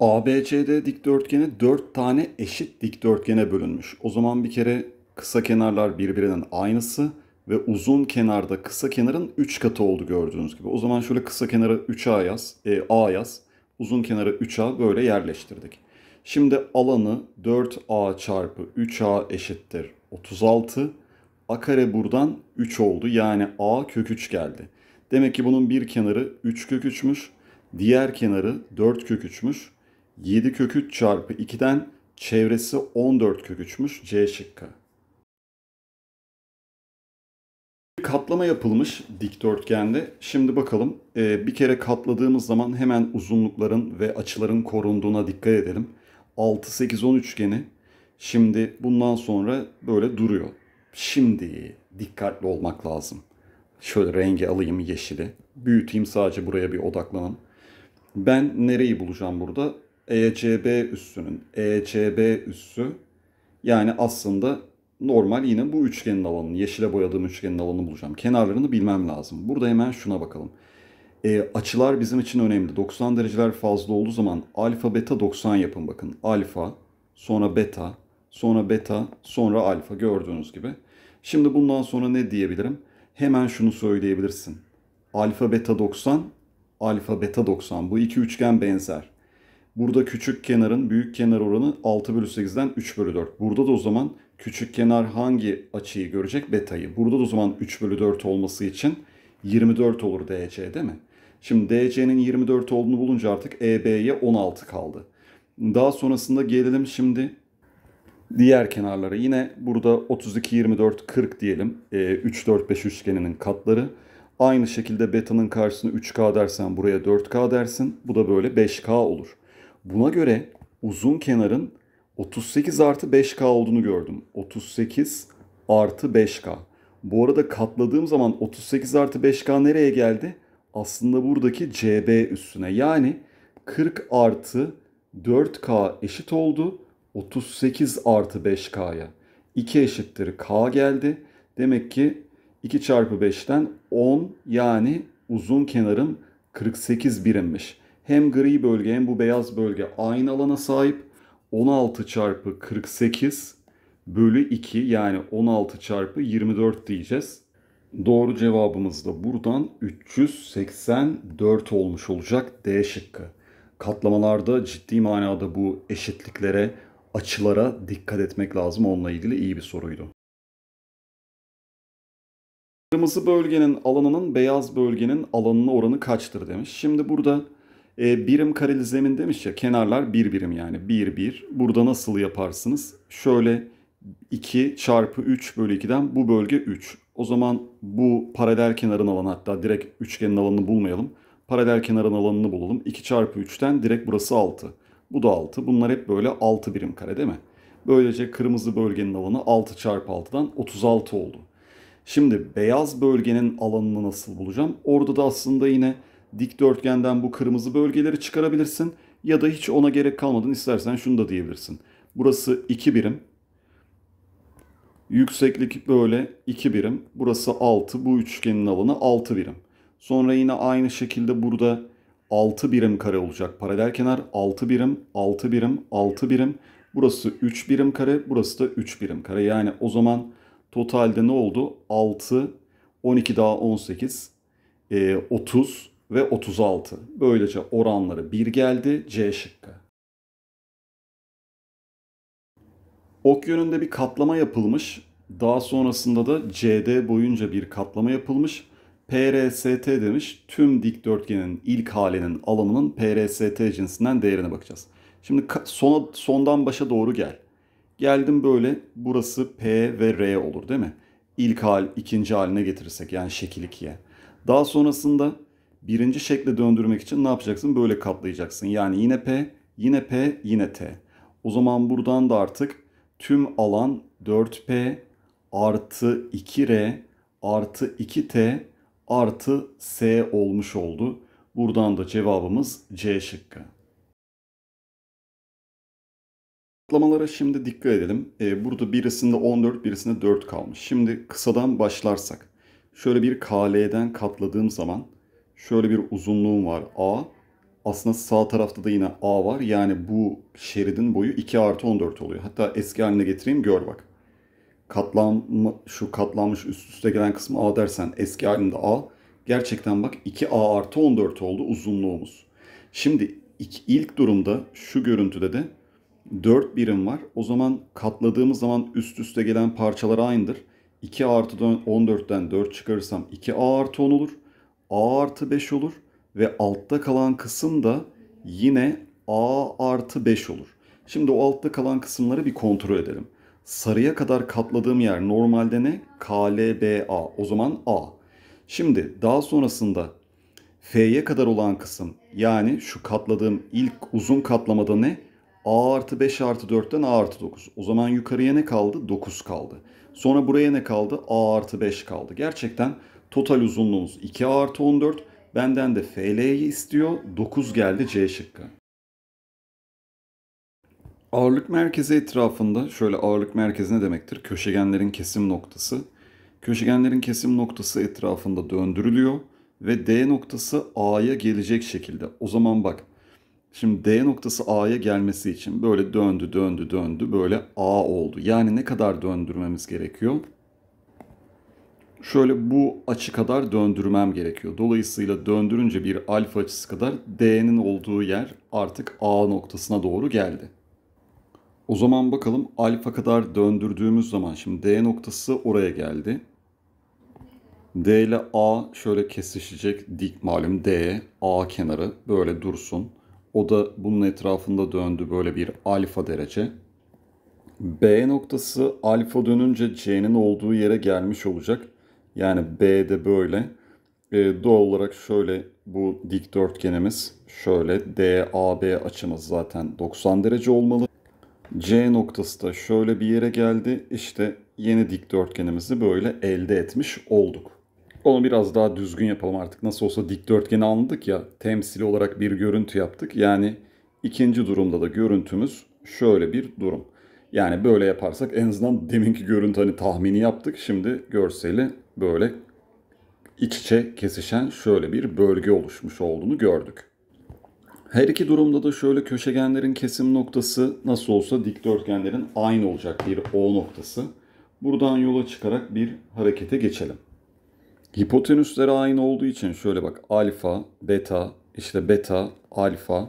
ABCD dikdörtgeni 4 tane eşit dikdörtgene bölünmüş. O zaman bir kere kısa kenarlar birbirinin aynısı ve uzun kenarda kısa kenarın 3 katı oldu gördüğünüz gibi. O zaman şöyle kısa kenara 3A yaz, e, A yaz. Uzun kenara 3A böyle yerleştirdik. Şimdi alanı 4A çarpı 3A eşittir 36. A kare buradan 3 oldu. Yani A kök 3 geldi. Demek ki bunun bir kenarı 3 kök 3'müş. Diğer kenarı 4 kök 3'müş. 7 kök 3 çarpı 2'den çevresi 14 kök 3'müş C şıkkı. Bir katlama yapılmış dikdörtgende. Şimdi bakalım e, bir kere katladığımız zaman hemen uzunlukların ve açıların korunduğuna dikkat edelim. 6, 8, 10 üçgeni şimdi bundan sonra böyle duruyor. Şimdi dikkatli olmak lazım. Şöyle rengi alayım yeşili. Büyüteyim sadece buraya bir odaklanın. Ben nereyi bulacağım burada? ECB üssünün ECB üssü yani aslında normal yine bu üçgenin alanını, yeşile boyadığım üçgenin alanını bulacağım. Kenarlarını bilmem lazım. Burada hemen şuna bakalım. E, açılar bizim için önemli. 90 dereceler fazla olduğu zaman alfa beta 90 yapın bakın. Alfa, sonra beta, sonra beta, sonra alfa gördüğünüz gibi. Şimdi bundan sonra ne diyebilirim? Hemen şunu söyleyebilirsin. Alfa beta 90, alfa beta 90. Bu iki üçgen benzer. Burada küçük kenarın büyük kenar oranı 6 bölü 8'den 3 bölü 4. Burada da o zaman küçük kenar hangi açıyı görecek? Betayı. Burada da o zaman 3 bölü 4 olması için 24 olur DC değil mi? Şimdi DC'nin 24 olduğunu bulunca artık EB'ye 16 kaldı. Daha sonrasında gelelim şimdi diğer kenarlara. Yine burada 32, 24, 40 diyelim. E, 3, 4, 5 üçgeninin katları. Aynı şekilde beta'nın karşısına 3K dersen buraya 4K dersin. Bu da böyle 5K olur. Buna göre uzun kenarın 38 artı 5K olduğunu gördüm. 38 artı 5K. Bu arada katladığım zaman 38 artı 5K nereye geldi? Aslında buradaki CB üstüne. Yani 40 artı 4K eşit oldu. 38 artı 5K'ya. 2 eşittir K geldi. Demek ki 2 çarpı 5'ten 10 yani uzun kenarın 48 birimmiş hem gri bölge hem bu beyaz bölge aynı alana sahip. 16 çarpı 48 bölü 2 yani 16 çarpı 24 diyeceğiz. Doğru cevabımız da buradan 384 olmuş olacak D şıkkı. Katlamalarda ciddi manada bu eşitliklere, açılara dikkat etmek lazım. Onunla ilgili iyi bir soruydu. Kırmızı bölgenin alanının beyaz bölgenin alanına oranı kaçtır demiş. Şimdi burada e, birim kareli zemin demiş ya kenarlar bir birim yani bir bir. Burada nasıl yaparsınız? Şöyle 2 çarpı 3 bölü 2'den bu bölge 3. O zaman bu paralel kenarın alanı hatta direkt üçgenin alanını bulmayalım. Paralel kenarın alanını bulalım. 2 çarpı 3'ten direkt burası 6. Bu da 6. Bunlar hep böyle 6 birim kare değil mi? Böylece kırmızı bölgenin alanı 6 çarpı 6'dan 36 oldu. Şimdi beyaz bölgenin alanını nasıl bulacağım? Orada da aslında yine Dikdörtgenden bu kırmızı bölgeleri çıkarabilirsin ya da hiç ona gerek kalmadın istersen şunu da diyebilirsin. Burası 2 birim. Yükseklik böyle 2 birim. Burası 6. Bu üçgenin alanı 6 birim. Sonra yine aynı şekilde burada 6 birim kare olacak. Paralel kenar 6 birim, 6 birim, 6 birim. Burası 3 birim kare, burası da 3 birim kare. Yani o zaman totalde ne oldu? 6, 12 daha 18, 30 ve 36. Böylece oranları 1 geldi C şıkkı. Ok yönünde bir katlama yapılmış. Daha sonrasında da CD boyunca bir katlama yapılmış. PRST demiş. Tüm dikdörtgenin ilk halinin alımının PRST cinsinden değerine bakacağız. Şimdi sona, sondan başa doğru gel. Geldim böyle burası P ve R olur değil mi? İlk hal ikinci haline getirirsek yani şekil 2'ye. Daha sonrasında birinci şekle döndürmek için ne yapacaksın? Böyle katlayacaksın. Yani yine P, yine P, yine T. O zaman buradan da artık tüm alan 4P artı 2R artı 2T artı S olmuş oldu. Buradan da cevabımız C şıkkı. Katlamalara şimdi dikkat edelim. Ee, burada birisinde 14, birisinde 4 kalmış. Şimdi kısadan başlarsak. Şöyle bir KL'den katladığım zaman şöyle bir uzunluğum var A. Aslında sağ tarafta da yine A var. Yani bu şeridin boyu 2 artı 14 oluyor. Hatta eski haline getireyim gör bak. Katlam, şu katlanmış üst üste gelen kısmı A dersen eski halinde A. Gerçekten bak 2A artı 14 oldu uzunluğumuz. Şimdi ilk durumda şu görüntüde de 4 birim var. O zaman katladığımız zaman üst üste gelen parçalar aynıdır. 2 artı 14'ten 4 çıkarırsam 2A artı 10 olur a artı 5 olur ve altta kalan kısım da yine a artı 5 olur. Şimdi o altta kalan kısımları bir kontrol edelim. Sarıya kadar katladığım yer normalde ne? A. O zaman A. Şimdi daha sonrasında F'ye kadar olan kısım yani şu katladığım ilk uzun katlamada ne? A artı 5 artı 4'ten A artı 9. O zaman yukarıya ne kaldı? 9 kaldı. Sonra buraya ne kaldı? A artı 5 kaldı. Gerçekten Total uzunluğumuz 2 artı 14. Benden de FL'yi istiyor. 9 geldi C şıkkı. Ağırlık merkezi etrafında şöyle ağırlık merkezi ne demektir? Köşegenlerin kesim noktası. Köşegenlerin kesim noktası etrafında döndürülüyor ve D noktası A'ya gelecek şekilde. O zaman bak Şimdi D noktası A'ya gelmesi için böyle döndü döndü döndü böyle A oldu. Yani ne kadar döndürmemiz gerekiyor? şöyle bu açı kadar döndürmem gerekiyor. Dolayısıyla döndürünce bir alfa açısı kadar D'nin olduğu yer artık A noktasına doğru geldi. O zaman bakalım alfa kadar döndürdüğümüz zaman şimdi D noktası oraya geldi. D ile A şöyle kesişecek dik malum D, A kenarı böyle dursun. O da bunun etrafında döndü böyle bir alfa derece. B noktası alfa dönünce C'nin olduğu yere gelmiş olacak. Yani B de böyle. E, doğal olarak şöyle bu dikdörtgenimiz şöyle DAB açımız zaten 90 derece olmalı. C noktası da şöyle bir yere geldi. İşte yeni dikdörtgenimizi böyle elde etmiş olduk. Onu biraz daha düzgün yapalım artık. Nasıl olsa dikdörtgeni anladık ya. Temsili olarak bir görüntü yaptık. Yani ikinci durumda da görüntümüz şöyle bir durum. Yani böyle yaparsak en azından deminki görüntü hani tahmini yaptık. Şimdi görseli böyle iç içe kesişen şöyle bir bölge oluşmuş olduğunu gördük. Her iki durumda da şöyle köşegenlerin kesim noktası nasıl olsa dikdörtgenlerin aynı olacak bir O noktası. Buradan yola çıkarak bir harekete geçelim. Hipotenüsleri aynı olduğu için şöyle bak alfa, beta, işte beta, alfa.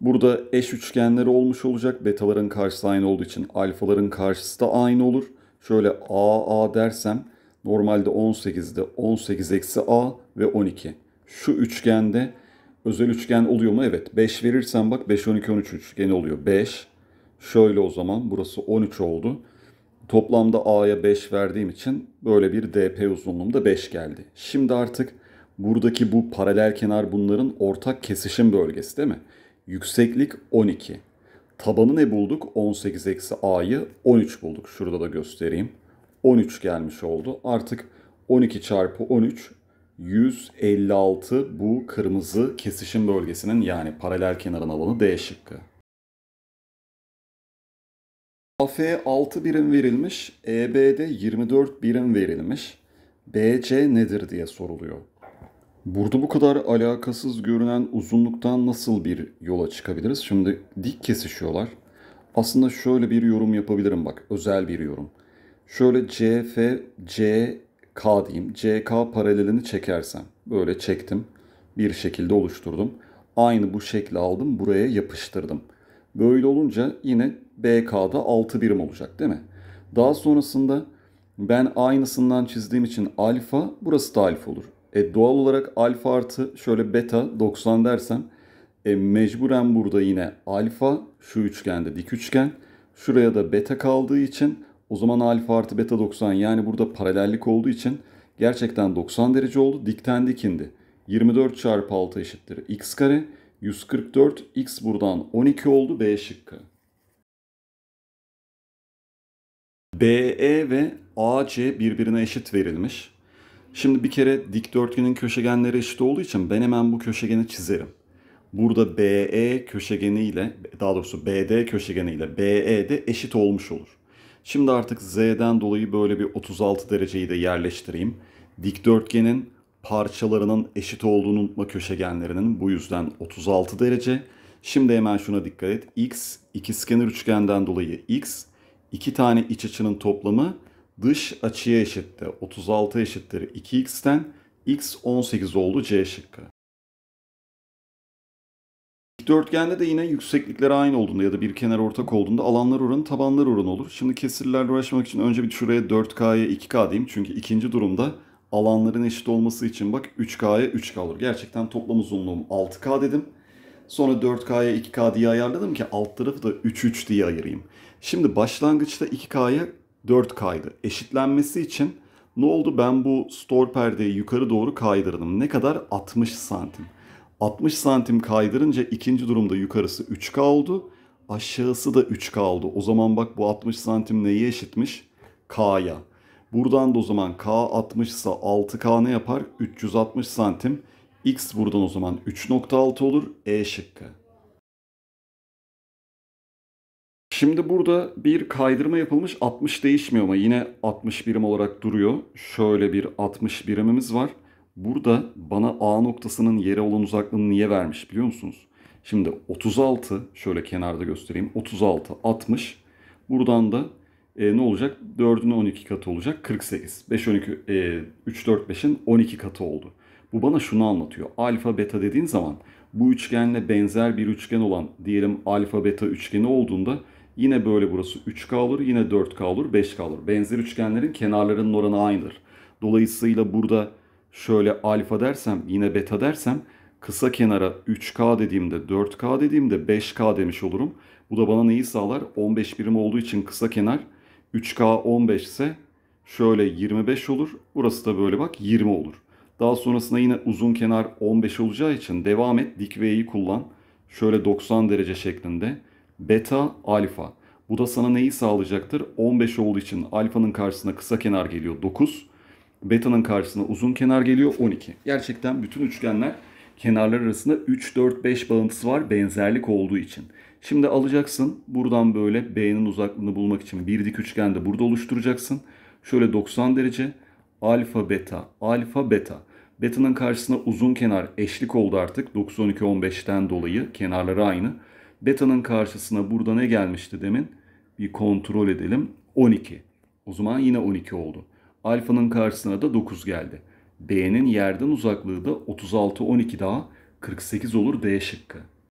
Burada eş üçgenleri olmuş olacak. Betaların karşısı aynı olduğu için alfaların karşısı da aynı olur. Şöyle AA dersem Normalde 18'de 18 eksi a ve 12. Şu üçgende özel üçgen oluyor mu? Evet. 5 verirsen bak 5, 12, 13 üçgeni oluyor. 5. Şöyle o zaman burası 13 oldu. Toplamda a'ya 5 verdiğim için böyle bir dp uzunluğumda 5 geldi. Şimdi artık buradaki bu paralel kenar bunların ortak kesişim bölgesi değil mi? Yükseklik 12. Tabanı ne bulduk? 18 eksi a'yı 13 bulduk. Şurada da göstereyim. 13 gelmiş oldu. Artık 12 çarpı 13 156 bu kırmızı kesişim bölgesinin yani paralel kenarın alanı D şıkkı. AF 6 birim verilmiş, EB'de 24 birim verilmiş. BC nedir diye soruluyor. Burada bu kadar alakasız görünen uzunluktan nasıl bir yola çıkabiliriz? Şimdi dik kesişiyorlar. Aslında şöyle bir yorum yapabilirim bak, özel bir yorum şöyle CF, K diyeyim. CK paralelini çekersem böyle çektim. Bir şekilde oluşturdum. Aynı bu şekli aldım buraya yapıştırdım. Böyle olunca yine BK'da 6 birim olacak değil mi? Daha sonrasında ben aynısından çizdiğim için alfa burası da alfa olur. E doğal olarak alfa artı şöyle beta 90 dersem e mecburen burada yine alfa şu üçgende dik üçgen. Şuraya da beta kaldığı için o zaman alfa artı beta 90 yani burada paralellik olduğu için gerçekten 90 derece oldu. Dikten dikindi. 24 çarpı 6 eşittir x kare. 144 x buradan 12 oldu B şıkkı. BE ve AC birbirine eşit verilmiş. Şimdi bir kere dikdörtgenin köşegenleri eşit olduğu için ben hemen bu köşegeni çizerim. Burada BE köşegeni ile daha doğrusu BD köşegeni ile BE de eşit olmuş olur. Şimdi artık Z'den dolayı böyle bir 36 dereceyi de yerleştireyim. Dikdörtgenin parçalarının eşit olduğunu unutma köşegenlerinin bu yüzden 36 derece. Şimdi hemen şuna dikkat et. X ikizkenar üçgenden dolayı X iki tane iç açının toplamı dış açıya eşitti. 36 eşittir 2x'ten x 18 oldu C şıkkı. Dörtgende de yine yükseklikler aynı olduğunda ya da bir kenar ortak olduğunda alanlar oranı tabanlar oranı olur. Şimdi kesirlerle uğraşmak için önce bir şuraya 4K'ya 2K diyeyim. Çünkü ikinci durumda alanların eşit olması için bak 3K'ya 3K olur. Gerçekten toplam uzunluğum 6K dedim. Sonra 4K'ya 2K diye ayarladım ki alt tarafı da 3 3 diye ayırayım. Şimdi başlangıçta 2K'ya 4K'ydı. Eşitlenmesi için ne oldu? Ben bu store perdeyi yukarı doğru kaydırdım. Ne kadar? 60 santim. 60 santim kaydırınca ikinci durumda yukarısı 3K oldu. Aşağısı da 3K oldu. O zaman bak bu 60 santim neye eşitmiş? K'ya. Buradan da o zaman K 60 ise 6K ne yapar? 360 santim. X buradan o zaman 3.6 olur. E şıkkı. Şimdi burada bir kaydırma yapılmış. 60 değişmiyor ama yine 60 birim olarak duruyor. Şöyle bir 60 birimimiz var. Burada bana A noktasının yere olan uzaklığını niye vermiş biliyor musunuz? Şimdi 36 şöyle kenarda göstereyim. 36 60. Buradan da e, ne olacak? 4'ün 12 katı olacak. 48. 5 12 e, 3 4 5'in 12 katı oldu. Bu bana şunu anlatıyor. Alfa beta dediğin zaman bu üçgenle benzer bir üçgen olan diyelim alfa beta üçgeni olduğunda yine böyle burası 3K olur, yine 4K olur, 5K olur. Benzer üçgenlerin kenarlarının oranı aynıdır. Dolayısıyla burada şöyle alfa dersem yine beta dersem kısa kenara 3K dediğimde 4K dediğimde 5K demiş olurum. Bu da bana neyi sağlar? 15 birim olduğu için kısa kenar 3K 15 ise şöyle 25 olur. Burası da böyle bak 20 olur. Daha sonrasında yine uzun kenar 15 olacağı için devam et dik V'yi kullan. Şöyle 90 derece şeklinde. Beta alfa. Bu da sana neyi sağlayacaktır? 15 olduğu için alfanın karşısına kısa kenar geliyor 9. Beta'nın karşısına uzun kenar geliyor 12. Gerçekten bütün üçgenler kenarlar arasında 3, 4, 5 bağıntısı var benzerlik olduğu için. Şimdi alacaksın buradan böyle B'nin uzaklığını bulmak için bir dik üçgende burada oluşturacaksın. Şöyle 90 derece alfa beta alfa beta. Beta'nın karşısına uzun kenar eşlik oldu artık 92 15'ten dolayı kenarları aynı. Beta'nın karşısına burada ne gelmişti demin? Bir kontrol edelim. 12. O zaman yine 12 oldu. Alfa'nın karşısına da 9 geldi. B'nin yerden uzaklığı da 36-12 daha 48 olur D şıkkı.